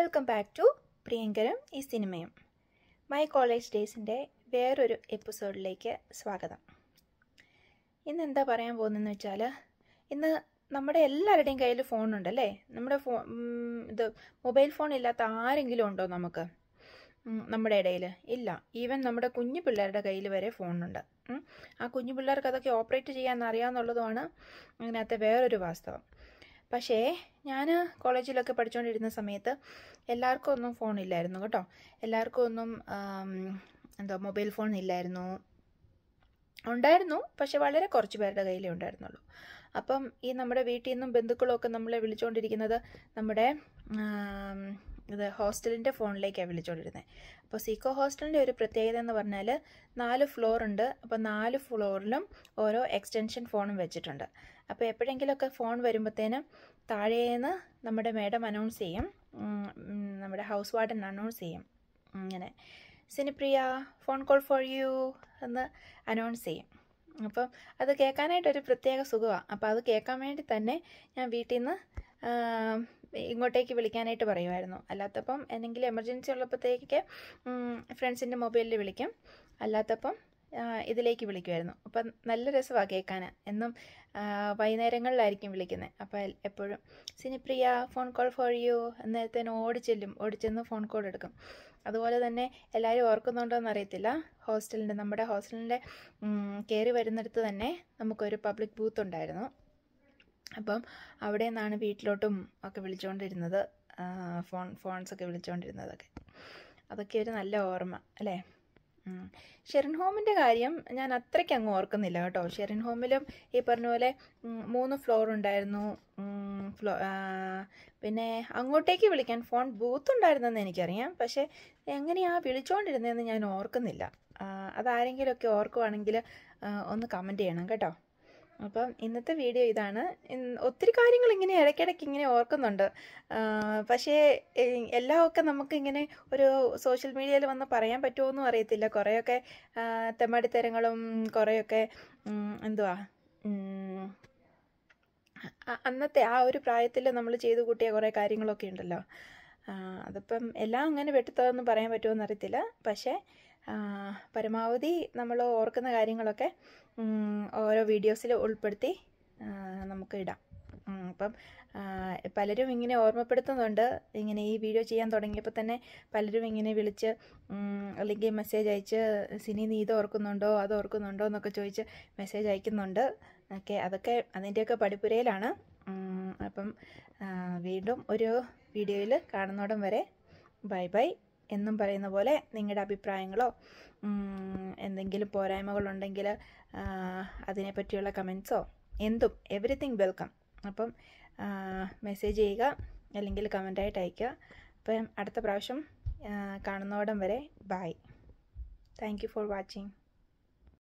welcome back to പ്രിയങ്കരം ഈ സിനിമയും my college ഡേയ്സിൻ്റെ വേറൊരു എപ്പിസോഡിലേക്ക് സ്വാഗതം ഇന്ന് എന്താ പറയാൻ പോകുന്നതെന്ന് വെച്ചാൽ ഇന്ന് നമ്മുടെ എല്ലാവരുടെയും കയ്യിൽ ഫോണുണ്ട് അല്ലേ നമ്മുടെ ഫോ ഇത് മൊബൈൽ ഫോൺ ഇല്ലാത്ത ആരെങ്കിലും ഉണ്ടോ നമുക്ക് നമ്മുടെ ഇടയിൽ ഇല്ല ഈവൻ നമ്മുടെ കുഞ്ഞു പിള്ളേരുടെ കയ്യിൽ വരെ ഫോണുണ്ട് ആ കുഞ്ഞു പിള്ളേർക്ക് അതൊക്കെ ഓപ്പറേറ്റ് ചെയ്യാൻ അറിയാമെന്നുള്ളതുമാണ് അതിനകത്തെ വേറൊരു വാസ്തവം പക്ഷേ ഞാൻ കോളേജിലൊക്കെ പഠിച്ചുകൊണ്ടിരുന്ന സമയത്ത് എല്ലാവർക്കും ഒന്നും ഫോണില്ലായിരുന്നു കേട്ടോ എല്ലാവർക്കും ഒന്നും എന്തോ മൊബൈൽ ഫോൺ ഇല്ലായിരുന്നു ഉണ്ടായിരുന്നു പക്ഷെ വളരെ കുറച്ച് പേരുടെ കയ്യിലേ ഉണ്ടായിരുന്നുള്ളൂ അപ്പം ഈ നമ്മുടെ വീട്ടിൽ നിന്നും ബന്ധുക്കളൊക്കെ നമ്മളെ വിളിച്ചുകൊണ്ടിരിക്കുന്നത് നമ്മുടെ ഇത് ഹോസ്റ്റലിൻ്റെ ഫോണിലേക്കാണ് വിളിച്ചുകൊണ്ടിരുന്നത് അപ്പോൾ സീക്കോ ഹോസ്റ്റലിൻ്റെ ഒരു പ്രത്യേകത എന്ന് പറഞ്ഞാൽ നാല് ഫ്ലോർ ഉണ്ട് അപ്പോൾ നാല് ഫ്ലോറിലും ഓരോ എക്സ്റ്റൻഷൻ ഫോണും വെച്ചിട്ടുണ്ട് അപ്പോൾ എപ്പോഴെങ്കിലുമൊക്കെ ഫോൺ വരുമ്പോഴത്തേനും താഴേന്ന് നമ്മുടെ മേഡം അനൗൺസ് ചെയ്യും നമ്മുടെ ഹൗസ് വാർഡൻ അനൗൺസ് ചെയ്യും ഇങ്ങനെ Sinipriya phone call for you എന്ന് അനൗൺസ് ചെയ്യും അപ്പം അത് കേൾക്കാനായിട്ടൊരു പ്രത്യേക സുഖമാണ് അപ്പോൾ അത് കേൾക്കാൻ വേണ്ടി തന്നെ ഞാൻ വീട്ടിൽ നിന്ന് ഇങ്ങോട്ടേക്ക് വിളിക്കാനായിട്ട് പറയുമായിരുന്നു അല്ലാത്തപ്പം എന്തെങ്കിലും എമർജൻസി ഉള്ളപ്പോഴത്തേക്ക് ഫ്രണ്ട്സിൻ്റെ മൊബൈലിൽ വിളിക്കും അല്ലാത്തപ്പം ഇതിലേക്ക് വിളിക്കുമായിരുന്നു അപ്പം നല്ല രസമാണ് കേൾക്കാൻ എന്നും വൈകുന്നേരങ്ങളിലായിരിക്കും വിളിക്കുന്നത് അപ്പോൾ എപ്പോഴും Sinipriya phone call for you അന്നേരത്തേന് ഓടിച്ചെല്ലും ഓടിച്ചെന്ന് ഫോൺ കോൾ എടുക്കും അതുപോലെ തന്നെ എല്ലാവരും ഓർക്കുന്നുണ്ടോ എന്നറിയത്തില്ല ഹോസ്റ്റലിൻ്റെ നമ്മുടെ ഹോസ്റ്റലിൻ്റെ കയറി വരുന്നിടത്ത് തന്നെ നമുക്കൊരു പബ്ലിക് ബൂത്ത് ഉണ്ടായിരുന്നു അപ്പം അവിടെ നിന്നാണ് വീട്ടിലോട്ടും ഒക്കെ വിളിച്ചുകൊണ്ടിരുന്നത് ഫോൺ ഫോൺസൊക്കെ വിളിച്ചുകൊണ്ടിരുന്നതൊക്കെ അതൊക്കെ ഒരു നല്ല ഓർമ്മ അല്ലേ ഷെറിൻ ഹോമിൻ്റെ കാര്യം ഞാൻ അത്രയ്ക്ക് അങ്ങ് ഓർക്കുന്നില്ല കേട്ടോ ഷെറിൻ ഹോമിലും ഈ പറഞ്ഞ പോലെ മൂന്ന് ഫ്ലോർ ഉണ്ടായിരുന്നു ഫ്ലോ പിന്നെ അങ്ങോട്ടേക്ക് വിളിക്കാൻ ഫോൺ ബൂത്ത് ഉണ്ടായിരുന്നെന്ന് എനിക്കറിയാം പക്ഷേ എങ്ങനെയാണ് വിളിച്ചുകൊണ്ടിരുന്നതെന്ന് ഞാൻ ഓർക്കുന്നില്ല അതാരെങ്കിലുമൊക്കെ ഓർക്കുവാണെങ്കിൽ ഒന്ന് കമൻറ്റ് ചെയ്യണം കേട്ടോ അപ്പം ഇന്നത്തെ വീഡിയോ ഇതാണ് ഒത്തിരി കാര്യങ്ങൾ ഇങ്ങനെ ഇടയ്ക്കിടയ്ക്ക് ഇങ്ങനെ ഓർക്കുന്നുണ്ട് പക്ഷേ എല്ലാമൊക്കെ നമുക്ക് ഇങ്ങനെ ഒരു സോഷ്യൽ മീഡിയയിൽ വന്ന് പറയാൻ പറ്റുമോയെന്നും അറിയത്തില്ല കുറേയൊക്കെ തെമ്മടിത്തരങ്ങളും കുറേയൊക്കെ എന്തുവാ അന്നത്തെ ആ ഒരു പ്രായത്തിൽ നമ്മൾ ചെയ്തു കൂട്ടിയ കുറേ കാര്യങ്ങളൊക്കെ ഉണ്ടല്ലോ അതിപ്പം എല്ലാം അങ്ങനെ വെട്ടിത്തതെന്ന് പറയാൻ പറ്റുമോ എന്നറിയത്തില്ല പക്ഷേ പരമാവധി നമ്മൾ ഓർക്കുന്ന കാര്യങ്ങളൊക്കെ ഓരോ വീഡിയോസിൽ ഉൾപ്പെടുത്തി നമുക്ക് ഇടാം അപ്പം പലരും ഇങ്ങനെ ഓർമ്മപ്പെടുത്തുന്നുണ്ട് ഇങ്ങനെ ഈ വീഡിയോ ചെയ്യാൻ തുടങ്ങിയപ്പോൾ തന്നെ പലരും ഇങ്ങനെ വിളിച്ച് അല്ലെങ്കിൽ മെസ്സേജ് അയച്ച് സിനി നീ ഇത് ഓർക്കുന്നുണ്ടോ അത് ഓർക്കുന്നുണ്ടോ എന്നൊക്കെ ചോദിച്ച് മെസ്സേജ് അയക്കുന്നുണ്ട് ഓക്കെ അതൊക്കെ അതിൻ്റെയൊക്കെ പഠിപ്പുരയിലാണ് അപ്പം വീണ്ടും ഒരു വീഡിയോയിൽ കാണുന്നോടം വരെ ബൈ ബൈ എന്നും പറയുന്ന പോലെ നിങ്ങളുടെ അഭിപ്രായങ്ങളോ എന്തെങ്കിലും പോരായ്മകളുണ്ടെങ്കിൽ അതിനെപ്പറ്റിയുള്ള കമൻസോ എന്തും എവറിത്തിങ് വെൽക്കം അപ്പം മെസ്സേജ് ചെയ്യുക അല്ലെങ്കിൽ കമൻ്റായിട്ട് അയയ്ക്കുക അപ്പം അടുത്ത പ്രാവശ്യം കാണുന്നോടം വരെ bye thank you for watching